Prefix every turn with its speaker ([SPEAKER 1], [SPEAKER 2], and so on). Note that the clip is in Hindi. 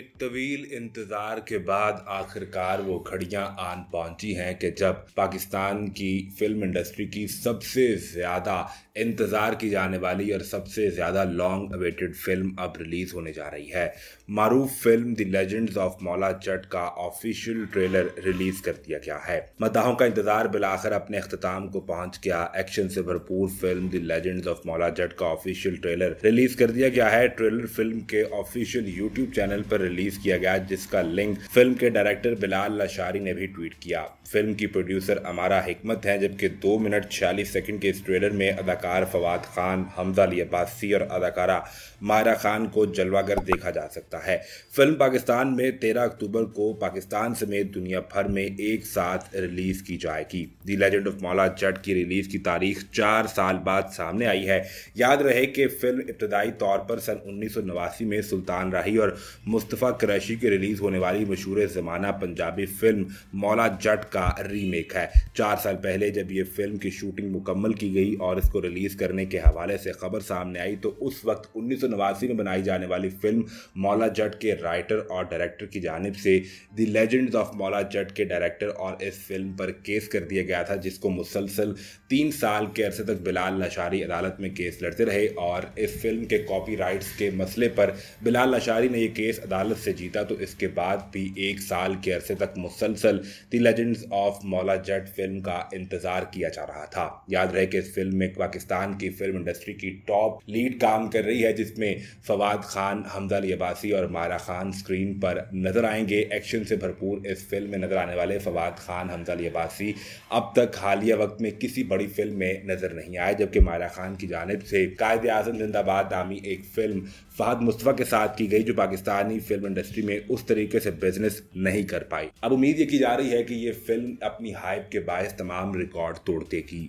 [SPEAKER 1] एक तवील इंतज़ार के बाद आखिरकार वो घड़ियां आन पहुंची हैं कि जब पाकिस्तान की फिल्म इंडस्ट्री की सबसे ज़्यादा इंतज़ार की जाने वाली और सबसे ज़्यादा लॉन्ग अवेटेड फिल्म अब रिलीज़ होने जा रही है मारूफ film the legends of Maula Jatt का ऑफिशियल ट्रेलर रिलीज़ कर दिया गया है मदाहों का इंतज़ार बिलाखर अपने अख्ताम को पहुंच गया एक्शन से भरपूर फिल्म द लेजेंड्स ऑफ मौला जट का ऑफिशियल ट्रेलर रिलीज़ कर दिया गया है ट्रेलर फिल्म के ऑफिशियल यूट्यूब चैनल पर रिलीज किया गया जिसका लिंक फिल्म के डायरेक्टर बिलाल लाशारी ने भी ट्वीट किया फिल्म की प्रोड्यूसर अमारा हिकमत है जबकि दो मिनट छियालीस सेकंड के इस ट्रेलर में अदाकार फवाद खान हमजा अली अब्बासी और अदाकारा मायरा खान को जलवागर देखा जा सकता है फिल्म पाकिस्तान में तेरह अक्टूबर को पाकिस्तान समेत दुनिया भर में एक साथ रिलीज की जाएगी दी लेजेंड ऑफ मौला जट की रिलीज की तारीख चार साल बाद सामने आई है याद रहे कि फिल्म इब्तदाई तौर पर सन उन्नीस में सुल्तान राही और मुस्त मुस्तफ़ा क्रैशी की रिलीज़ होने वाली मशहूर ज़माना पंजाबी फिल्म मौला जट का रीमेक है चार साल पहले जब यह फिल्म की शूटिंग मुकम्मल की गई और इसको रिलीज़ करने के हवाले से खबर सामने आई तो उस वक्त उन्नीस में बनाई जाने वाली फिल्म मौला जट के राइटर और डायरेक्टर की जानब से दी लेजेंड्स ऑफ मौला जट के डायरेक्टर और इस फिल्म पर केस कर दिया गया था जिसको मुसलसल तीन साल के अरसे तक बिलाल लाशारी अदालत में केस लड़ते रहे और इस फिल्म के कॉपी के मसले पर बिलाल लाशारी ने यह केस अदालत अदालत से जीता तो इसके बाद भी एक साल के अरसे तक मुसलसल द लेजेंड्स ऑफ मौला जट फिल्म का इंतजार किया जा रहा था याद रहे कि इस फिल्म में पाकिस्तान की फिल्म इंडस्ट्री की टॉप लीड काम कर रही है जिसमें फवाद खान हमजा लियाबासी और मारा खान स्क्रीन पर नजर आएंगे एक्शन से भरपूर इस फिल्म में नजर आने वाले फवाद खान हमजा लियाबासी अब तक हालिया वक्त में किसी बड़ी फिल्म में नजर नहीं आए जबकि मारा खान की जानब से कायद आजम जिंदाबाद नामी एक फिल्म फहद मुस्तफ़ा के साथ की गई जो पाकिस्तानी फिल्म इंडस्ट्री में उस तरीके से बिजनेस नहीं कर पाई अब उम्मीद ये की जा रही है कि ये फिल्म अपनी हाइप के बायस तमाम रिकॉर्ड तोड़ देगी